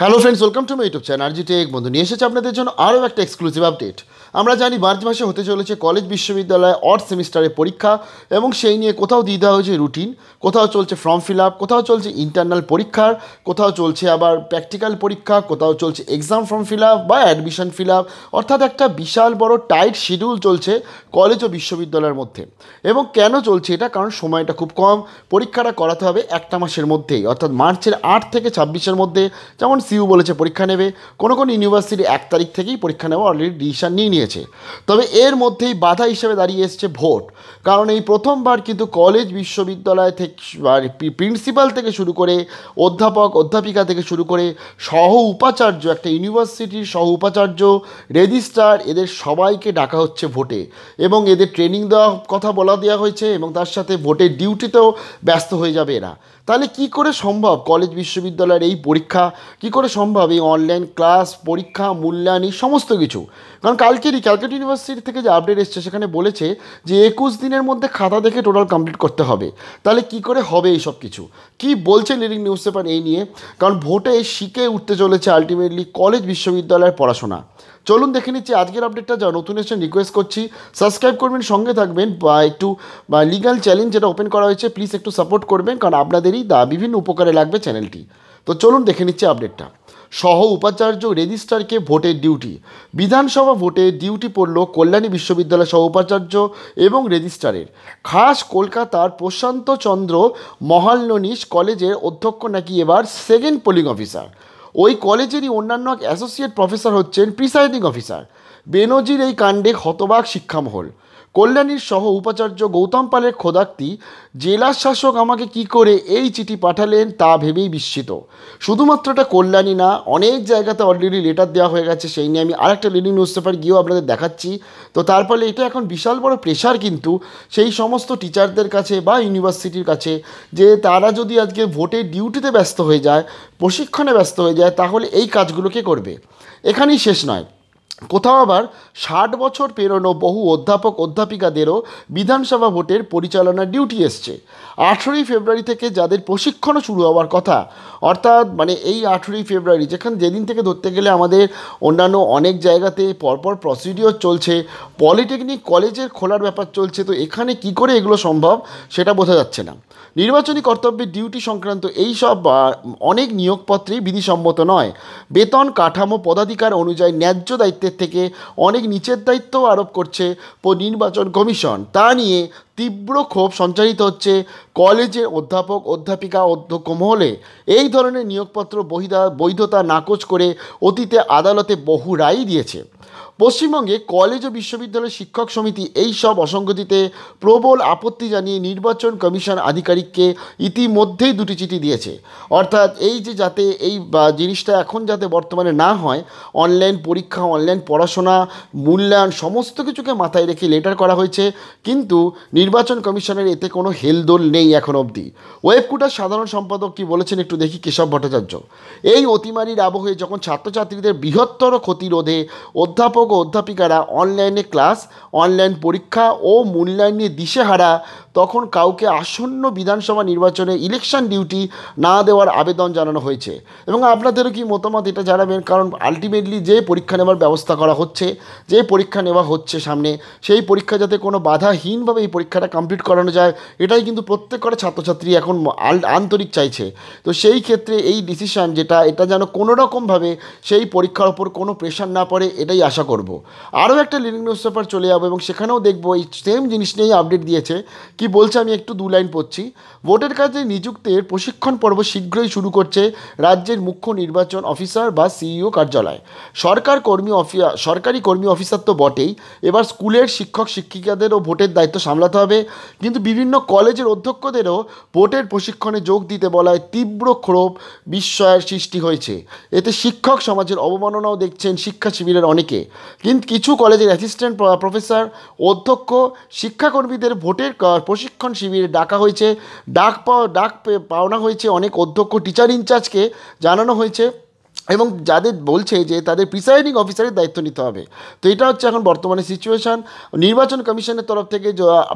Hello friends welcome to my YouTube channel G tech বন্ধু নিয়ে এসেছে আপনাদের জন্য আরও একটা এক্সক্লুসিভ আপডেট আমরা জানি মার্চ মাসে হতে চলেছে কলেজ বিশ্ববিদ্যালয়ে অর্থ সেমিস্টারের পরীক্ষা এবং সেই নিয়ে কোথাও দিয়ে দেওয়া হয়েছে রুটিন কোথাও চলছে ফর্ম ফিল আপ কোথাও চলছে ইন্টারনাল পরীক্ষার কোথাও চলছে আবার প্র্যাকটিক্যাল পরীক্ষা কোথাও চলছে এক্সাম ফর্ম ফিল আপ বা অ্যাডমিশন ফিল আপ অর্থাৎ একটা বিশাল বড় টাইট শিডিউল চলছে কলেজ ও বিশ্ববিদ্যালয়ের মধ্যে এবং কেন চলছে এটা কারণ সময়টা খুব কম পরীক্ষাটা করাতে হবে একটা মাসের মধ্যেই অর্থাৎ মার্চের আট থেকে ছাব্বিশের মধ্যে যেমন সিইউ বলেছে পরীক্ষা নেবে কোনো কোনো ইউনিভার্সিটি এক তারিখ থেকেই পরীক্ষা নেওয়া অলরেডি ডিসিশন নিয়ে নিয়েছে তবে এর মধ্যেই বাধা হিসেবে দাঁড়িয়ে এসছে ভোট কারণ এই প্রথমবার কিন্তু কলেজ বিশ্ববিদ্যালয় থেকে প্রিন্সিপাল থেকে শুরু করে অধ্যাপক অধ্যাপিকা থেকে শুরু করে সহ উপাচার্য একটা ইউনিভার্সিটির সহ উপাচার্য রেজিস্ট্রার এদের সবাইকে ডাকা হচ্ছে ভোটে এবং এদের ট্রেনিং দেওয়ার কথা বলা দেওয়া হয়েছে এবং তার সাথে ভোটের ডিউটিতেও ব্যস্ত হয়ে যাবে এরা তাহলে কি করে সম্ভব কলেজ বিশ্ববিদ্যালয়ের এই পরীক্ষা কি করে সম্ভব এই অনলাইন ক্লাস পরীক্ষা মূল্যায়ন এই সমস্ত কিছু কারণ কালকেরই ক্যালকাটা ইউনিভার্সিটি থেকে যে আপডেট এসছে সেখানে বলেছে যে একুশ দিনের মধ্যে খাতা দেখে টোটাল কমপ্লিট করতে হবে তাহলে কি করে হবে এই সব কিছু কী বলছে লিডিং নিউজ পেপার এই নিয়ে কারণ ভোটে শিখে উঠতে চলেছে আলটিমেটলি কলেজ বিশ্ববিদ্যালয়ের পড়াশোনা চলুন দেখে নিচ্ছি আজকের আপডেটটা যা নতুন এসে রিকোয়েস্ট করছি সাবস্ক্রাইব করবেন সঙ্গে থাকবেন বা একটু লিগাল চ্যালেঞ্জ যেটা ওপেন করা হয়েছে প্লিজ একটু সাপোর্ট করবেন কারণ আপনাদেরই দা বিভিন্ন উপকারে লাগবে চ্যানেলটি তো চলুন দেখে নিচ্ছি আপডেটটা সহ উপাচার্য রেজিস্ট্রারকে ভোটের ডিউটি বিধানসভা ভোটে ডিউটি পড়ল কল্যাণী বিশ্ববিদ্যালয় সহ উপাচার্য এবং রেজিস্ট্রারের খাস কলকাতার প্রশান্ত চন্দ্র মহালনিশ কলেজের অধ্যক্ষ নাকি এবার সেকেন্ড পোলিং অফিসার ওই কলেজেরই অন্যান্য এক অ্যাসোসিয়েট প্রফেসর হচ্ছেন প্রিসাইডিং অফিসার বেনজির এই কাণ্ডে হতবাক শিক্ষামহল কল্যাণীর সহ উপাচার্য গৌতম পালের খোদাক্তি জেলা শাসক আমাকে কি করে এই চিঠি পাঠালেন তা ভেবেই বিস্মিত শুধুমাত্রটা কল্যাণী না অনেক জায়গাতে অলরেডি লেটার দেওয়া হয়ে গেছে সেই নিয়ে আমি আরেকটা লিডিং নিউজ পেপার গিয়েও আপনাদের দেখাচ্ছি তো তার ফলে এটা এখন বিশাল বড় প্রেশার কিন্তু সেই সমস্ত টিচারদের কাছে বা ইউনিভার্সিটির কাছে যে তারা যদি আজকে ভোটে ডিউটিতে ব্যস্ত হয়ে যায় প্রশিক্ষণে ব্যস্ত হয়ে যায় তাহলে এই কাজগুলোকে করবে এখানেই শেষ নয় কোথাও আবার ষাট বছর পেরোনো বহু অধ্যাপক অধ্যাপিকাদেরও বিধানসভা ভোটের পরিচালনার ডিউটি এসছে আঠেরোই ফেব্রুয়ারি থেকে যাদের প্রশিক্ষণও শুরু হওয়ার কথা অর্থাৎ মানে এই আঠেরোই ফেব্রুয়ারি যেখানে যেদিন থেকে ধরতে গেলে আমাদের অন্যান্য অনেক জায়গাতে পরপর প্রসিডিওর চলছে পলিটেকনিক কলেজের খোলার ব্যাপার চলছে তো এখানে কি করে এগুলো সম্ভব সেটা বোঝা যাচ্ছে না নির্বাচনী কর্তব্যের ডিউটি সংক্রান্ত এই সব অনেক নিয়োগপত্রেই বিধিসম্মত নয় বেতন কাঠামো পদাধিকার অনুযায়ী ন্যায্য দায়িত্ব দায়িত্বের থেকে অনেক নিচের দায়িত্ব আরোপ করছে নির্বাচন কমিশন তা নিয়ে তীব্র ক্ষোভ সঞ্চারিত হচ্ছে কলেজে অধ্যাপক অধ্যাপিকা অধ্যক্ষ মহলে এই ধরনের নিয়োগপত্র বৈধতা নাকচ করে অতীতে আদালতে বহু রায় দিয়েছে পশ্চিমবঙ্গে কলেজ ও বিশ্ববিদ্যালয় শিক্ষক সমিতি এই সব অসঙ্গতিতে প্রবল আপত্তি জানিয়ে নির্বাচন কমিশন আধিকারিককে ইতিমধ্যেই দুটি চিঠি দিয়েছে অর্থাৎ এই যে যাতে এই জিনিসটা এখন যাতে বর্তমানে না হয় অনলাইন পরীক্ষা অনলাইন পড়াশোনা মূল্যায়ন সমস্ত কিছুকে মাথায় রেখে লেটার করা হয়েছে কিন্তু নির্বাচন কমিশনের এতে কোনো হেলদোল নেই এখন অবধি ওয়েবকুটার সাধারণ সম্পাদক কি বলেছেন একটু দেখি কেশব ভট্টাচার্য এই অতিমারির আবহে যখন ছাত্রছাত্রীদের বৃহত্তর ক্ষতিরোধে অধ্যাপক অধ্যাপক ও অধ্যাপিকারা অনলাইনে ক্লাস অনলাইন পরীক্ষা ও মূল্যায়ন নিয়ে দিশেহারা তখন কাউকে আসন্ন বিধানসভা নির্বাচনে ইলেকশন ডিউটি না দেওয়ার আবেদন জানানো হয়েছে এবং আপনাদেরও কি মতামত এটা জানাবেন কারণ আলটিমেটলি যে পরীক্ষা নেওয়ার ব্যবস্থা করা হচ্ছে যে পরীক্ষা নেওয়া হচ্ছে সামনে সেই পরীক্ষা যাতে কোনো বাধাহীনভাবে এই পরীক্ষাটা কমপ্লিট করানো যায় এটাই কিন্তু প্রত্যেক করে ছাত্রছাত্রী এখন আন্তরিক চাইছে তো সেই ক্ষেত্রে এই ডিসিশান যেটা এটা যেন কোনোরকমভাবে সেই পরীক্ষার ওপর কোনো প্রেশার না পড়ে এটাই আশা করব করব। আরও একটা লিডিং নিউজ পেপার চলে যাবো এবং সেখানেও দেখবো এই সেম জিনিস নিয়েই আপডেট দিয়েছে কি বলছে আমি একটু দু লাইন পড়ছি ভোটের কাজে নিযুক্তের প্রশিক্ষণ পর্ব শীঘ্রই শুরু করছে রাজ্যের মুখ্য নির্বাচন অফিসার বা সিইও কার্যালয় সরকার কর্মী সরকারি কর্মী অফিসার তো বটেই এবার স্কুলের শিক্ষক শিক্ষিকাদেরও ভোটের দায়িত্ব সামলাতে হবে কিন্তু বিভিন্ন কলেজের অধ্যক্ষদেরও ভোটের প্রশিক্ষণে যোগ দিতে বলায় তীব্র ক্ষোভ বিস্ময়ের সৃষ্টি হয়েছে এতে শিক্ষক সমাজের অবমাননাও দেখছেন শিক্ষা শিবিরের অনেকে কিন্তু কিছু কলেজের অ্যাসিস্ট্যান্ট প্রফেসর অধ্যক্ষ শিক্ষাকর্মীদের ভোটের প্রশিক্ষণ শিবিরে ডাকা হয়েছে ডাক পাওয়া ডাক পাওনা হয়েছে অনেক অধ্যক্ষ টিচার ইনচার্জকে জানানো হয়েছে এবং যাদের বলছে যে তাদের প্রিসাইডিং অফিসারের দায়িত্ব নিতে হবে তো এটা হচ্ছে এখন বর্তমানে সিচুয়েশান নির্বাচন কমিশনের তরফ থেকে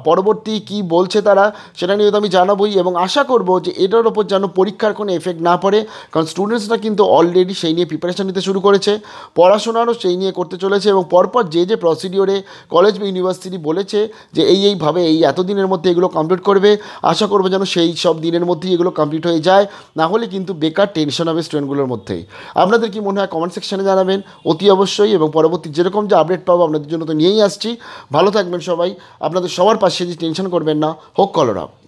পরবর্তী কি বলছে তারা সেটা নিয়ে তো আমি জানাবই এবং আশা করব যে এটার ওপর যেন পরীক্ষার কোনো এফেক্ট না পড়ে কারণ স্টুডেন্টসরা কিন্তু অলরেডি সেই নিয়ে প্রিপারেশান নিতে শুরু করেছে পড়াশোনারও সেই নিয়ে করতে চলেছে এবং পরপর যে যে প্রসিডিওরে কলেজ বা ইউনিভার্সিটি বলেছে যে এই এইভাবে এই এতদিনের মধ্যে এগুলো কমপ্লিট করবে আশা করবো যেন সেই সব দিনের মধ্যেই এগুলো কমপ্লিট হয়ে যায় না হলে কিন্তু বেকার টেনশন হবে স্টুডেন্টগুলোর মধ্যেই আপনাদের কি মনে হয় কমেন্ট সেকশানে জানাবেন অতি অবশ্যই এবং পরবর্তী যেরকম যে আপডেট পাবো আপনাদের জন্য তো নিয়েই আসছি ভালো থাকবেন সবাই আপনাদের সবার পাশে যে টেনশন করবেন না হোক কলরাব